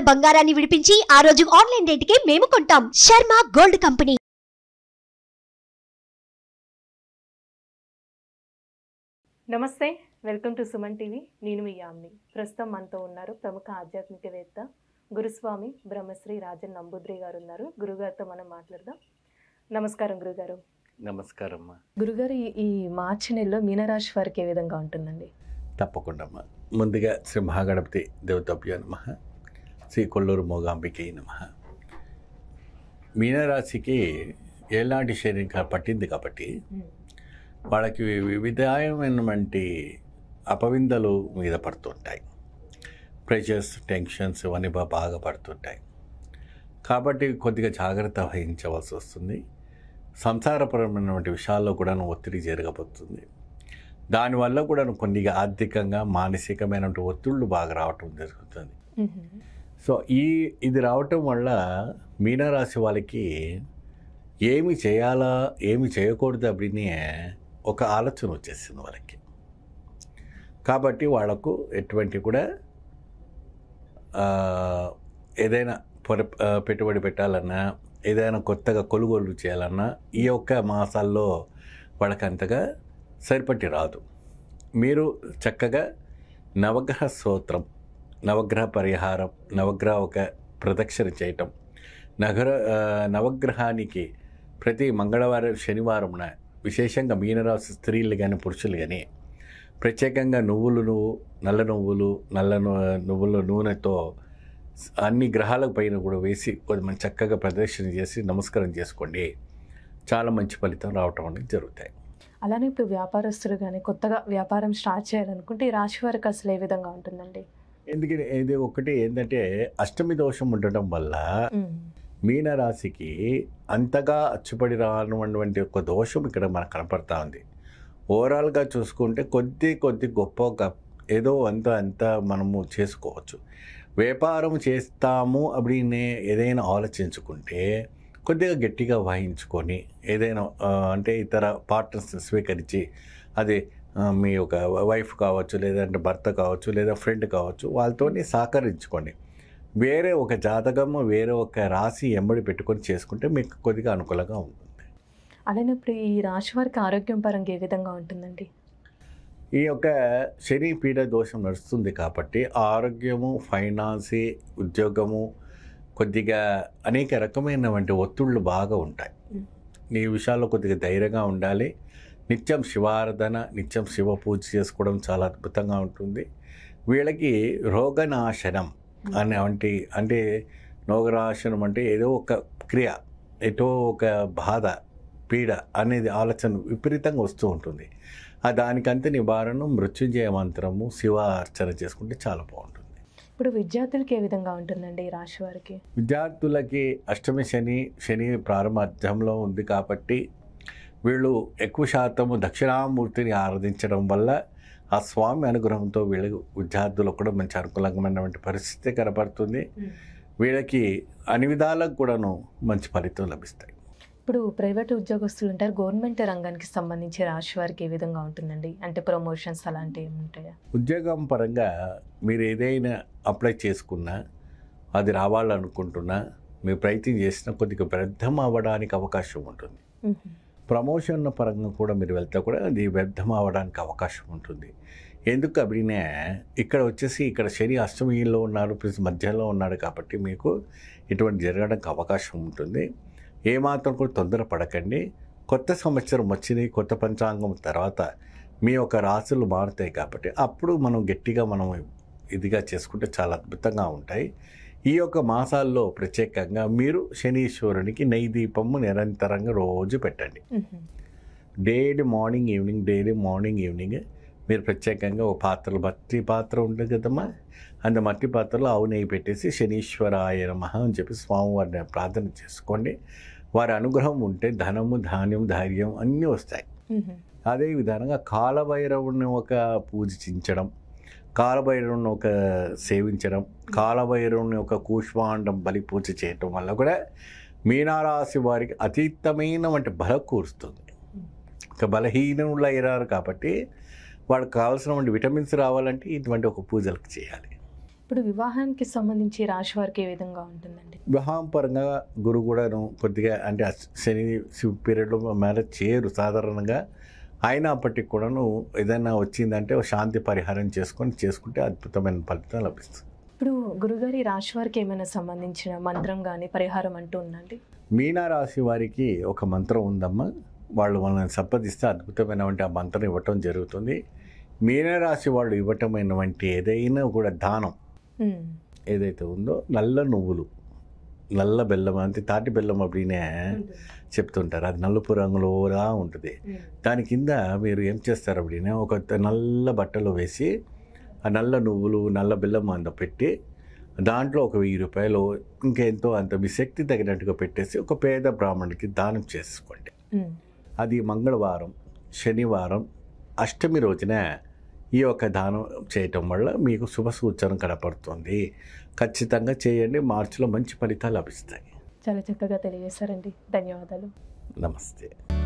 ఉన్న బంగారాన్ని విడిపించి ఆ రోజు ఆన్లైన్ రేటుకే మేము కొంటాం శర్మ గోల్డ్ కంపెనీ నమస్తే వెల్కమ్ టు సుమన్ టీవీ నేను మీ యామ్ని ప్రస్తుతం మనతో ఉన్నారు ప్రముఖ ఆధ్యాత్మికవేత్త గురుస్వామి బ్రహ్మశ్రీ రాజన్ నంబూద్రి గారు ఉన్నారు గురుగారితో మనం మాట్లాడదాం నమస్కారం గురుగారు నమస్కారం గురుగారు ఈ మార్చి నెలలో మీనరాశి వారికి ఏ విధంగా ఉంటుందండి తప్పకుండా ముందుగా శ్రీ మహాగణపతి దేవతాభ్యో నమ శ్రీ కొల్లూరు మూగాంబికే నమ మీనరాశికి ఏలాంటి శరీరం పట్టింది కాబట్టి వాళ్ళకి వివిధమైనటువంటి అపవిందలు మీద పడుతుంటాయి ప్రెషర్స్ టెన్షన్స్ ఇవన్నీ బాగా పడుతుంటాయి కాబట్టి కొద్దిగా జాగ్రత్త వహించవలసి వస్తుంది సంసారపరమైనటువంటి విషయాల్లో కూడా ఒత్తిడి జరగబోతుంది దానివల్ల కూడా కొన్ని ఆర్థికంగా మానసికమైనటువంటి ఒత్తిళ్ళు బాగా రావటం జరుగుతుంది సో ఈ ఇది రావటం వల్ల మీనరాశి వాళ్ళకి ఏమి చేయాలా ఏమి చేయకూడదు అప్పుడనే ఒక ఆలోచన వచ్చేసింది వాళ్ళకి కాబట్టి వాళ్లకు ఎటువంటి కూడా ఏదైనా పొర పెట్టుబడి పెట్టాలన్నా ఏదైనా కొత్తగా కొనుగోలు చేయాలన్నా ఈ యొక్క మాసాల్లో వాళ్ళకి అంతగా సరిపట్టి రాదు మీరు చక్కగా నవగ్రహ స్తోత్రం నవగ్రహ పరిహారం నవగ్రహ ఒక ప్రదక్షిణ చేయటం నగర నవగ్రహానికి ప్రతి మంగళవారం శనివారంన విశేషంగా మీనరాశి స్త్రీలు కానీ పురుషులు కానీ ప్రత్యేకంగా నువ్వులు నువ్వు నల్ల నువ్వులు నల్ల నువ్వుల నూనెతో అన్ని గ్రహాల పైన కూడా వేసి కొంచెం చక్కగా ప్రదర్శన చేసి నమస్కారం చేసుకోండి చాలా మంచి ఫలితం రావటం అనేది జరుగుతాయి అలానే ఇప్పుడు వ్యాపారస్తులు కానీ కొత్తగా వ్యాపారం స్టార్ట్ చేయాలనుకుంటే ఈ రాశి వారికి అసలు ఏ విధంగా ఉంటుందండి ఎందుకంటే ఇది ఒకటి ఏంటంటే అష్టమి దోషం ఉండటం వల్ల మీనరాశికి అంతగా అచ్చుపడి రానటువంటి ఒక దోషం ఇక్కడ మనకు కనపడతా ఉంది ఓవరాల్గా చూసుకుంటే కొద్ది కొద్ది గొప్ప ఏదో అంత అంత మనము చేసుకోవచ్చు వ్యాపారం చేస్తాము అప్పుడే ఏదైనా ఆలోచించుకుంటే కొద్దిగా గట్టిగా వాయించుకొని ఏదైనా అంటే ఇతర పార్ట్నర్స్ స్వీకరించి అది మీ యొక్క వైఫ్ కావచ్చు లేదంటే భర్త కావచ్చు లేదా ఫ్రెండ్ కావచ్చు వాళ్ళతోని సహకరించుకోండి వేరే ఒక జాతకము వేరే ఒక రాశి ఎంబడి పెట్టుకొని చేసుకుంటే మీకు కొద్దిగా అనుకూలంగా ఉంటుంది అలానే ఇప్పుడు ఈ రాశి వారికి ఆరోగ్యం పరంగా ఏ విధంగా ఉంటుందండి ఈ యొక్క శని పీడ దోషం నడుస్తుంది కాబట్టి ఆరోగ్యము ఫైనాన్సీ ఉద్యోగము కొద్దిగా అనేక రకమైనటువంటి ఒత్తిళ్ళు బాగా ఉంటాయి ఈ విషయాల్లో కొద్దిగా ధైర్యంగా ఉండాలి నిత్యం శివారాధన నిత్యం శివ పూజ చేసుకోవడం చాలా అద్భుతంగా ఉంటుంది వీళ్ళకి రోగనాశనం అనే వంటి అంటే రోగనాశనం అంటే ఏదో ఒక క్రియ ఏదో ఒక బాధ పీడ అనేది ఆలోచన విపరీతంగా వస్తూ ఉంటుంది ఆ దానికంత నివారణ మృత్యుంజయ మంత్రము శివ అర్చన చేసుకుంటే చాలా బాగుంటుంది ఇప్పుడు విద్యార్థులకి ఏ విధంగా ఉంటుందండి ఈ రాశి వారికి విద్యార్థులకి అష్టమి శని శని ప్రారంభ అర్థంలో ఉంది కాబట్టి వీళ్ళు ఎక్కువ శాతము దక్షిణామూర్తిని ఆరాధించడం వల్ల ఆ స్వామి అనుగ్రహంతో వీళ్ళ విద్యార్థులకు కూడా మంచి అనుకూలమైనటువంటి పరిస్థితి కనపడుతుంది వీళ్ళకి అన్ని విధాలకు కూడాను మంచి ఫలితం లభిస్తాయి ఇప్పుడు ప్రైవేట్ ఉద్యోగస్తులు ఉంటారు గవర్నమెంట్ రంగానికి సంబంధించి రాశి వారికి ఏ విధంగా ఉంటుందండి అంటే ప్రమోషన్స్ అలాంటివి ఏముంటాయా ఉద్యోగం పరంగా మీరు ఏదైనా అప్లై చేసుకున్నా అది రావాలనుకుంటున్నా మీరు ప్రయత్నం చేసినా కొద్దిగా వ్యర్థం అవ్వడానికి అవకాశం ఉంటుంది ప్రమోషన్ పరంగా కూడా మీరు వెళ్తే కూడా అది వ్యర్థం అవడానికి అవకాశం ఉంటుంది ఎందుకు అభినే ఇక్కడ వచ్చేసి ఇక్కడ శని అష్టమిలో ఉన్నారు ప్లస్ మధ్యలో ఉన్నాడు కాబట్టి మీకు ఇటువంటి జరగడానికి అవకాశం ఉంటుంది ఏమాత్రం కూడా తొందర పడకండి కొత్త సంవత్సరం వచ్చింది కొత్త పంచాంగం తర్వాత మీ యొక్క రాసులు మారుతాయి కాబట్టి అప్పుడు మనం గట్టిగా మనం ఇదిగా చేసుకుంటే చాలా అద్భుతంగా ఉంటాయి ఈ యొక్క మాసాల్లో ప్రత్యేకంగా మీరు శనీశ్వరునికి నెయ్యి దీపము నిరంతరంగా రోజు పెట్టండి daily morning evening daily morning evening మీరు ప్రత్యేకంగా ఒక పాత్రలు మట్టి పాత్ర ఉంటుంది కదమ్మా అంత మట్టి పాత్రలో ఆవు నెయ్యి పెట్టేసి శనీశ్వరాయ మహా అని చెప్పి స్వామివారిని ప్రార్థన చేసుకోండి వారి అనుగ్రహం ఉంటే ధనము ధాన్యం ధైర్యం అన్నీ వస్తాయి అదే విధంగా కాలభైరవుని ఒక పూజించడం కాలభైరవుని ఒక సేవించడం కాలభైరవుని ఒక కూష్మాండం బలి పూజ చేయటం వల్ల కూడా మీనారాశి వారికి అతీతమైన వంటి బల కూరుస్తుంది ఇక అయినారు కాబట్టి వాడికి కావాల్సిన విటమిన్స్ రావాలంటే ఇటువంటి ఒక పూజలకు చేయాలి ఇప్పుడు వివాహానికి సంబంధించి రాశి వారికి ఏ విధంగా ఉంటుందండి వివాహం పరంగా గురువు కూడాను కొద్దిగా అంటే శని పీరియడ్లో మ్యారేజ్ చేయరు సాధారణంగా అయినప్పటికి కూడాను ఏదైనా వచ్చిందంటే శాంతి పరిహారం చేసుకొని చేసుకుంటే అద్భుతమైన ఫలితం లభిస్తుంది ఇప్పుడు గురుగారి రాశి వారికి ఏమైనా సంబంధించిన మంత్రం కానీ పరిహారం అంటూ ఉందండి మీనా రాశి వారికి ఒక మంత్రం ఉందమ్మా వాళ్ళు మనల్ని సంపదిస్తే అద్భుతమైనటువంటి ఆ మంత్రం ఇవ్వటం జరుగుతుంది మీనరాశి వాళ్ళు ఇవ్వటమైనటువంటి ఏదైనా కూడా దానం ఏదైతే ఉందో నల్ల నువ్వులు నల్ల బెల్లం అంటే తాటి బెల్లం అప్పుడే చెప్తుంటారు అది నలుపు రంగులోలా ఉంటుంది దాని కింద మీరు ఏం చేస్తారు అప్పుడే ఒక నల్ల బట్టలో వేసి ఆ నల్ల నువ్వులు నల్ల బెల్లం అంత పెట్టి దాంట్లో ఒక వెయ్యి రూపాయలు ఇంకెంతో అంత మీ శక్తి తగినట్టుగా పెట్టేసి ఒక పేద బ్రాహ్మణుడికి దానం చేసుకోండి అది మంగళవారం శనివారం అష్టమి రోజున ఈ యొక్క దానం చేయటం వల్ల మీకు శుభ సూచన కనపడుతుంది ఖచ్చితంగా చేయండి మార్చిలో మంచి ఫలితాలు లభిస్తాయి చాలా చక్కగా తెలియజేశారండి ధన్యవాదాలు నమస్తే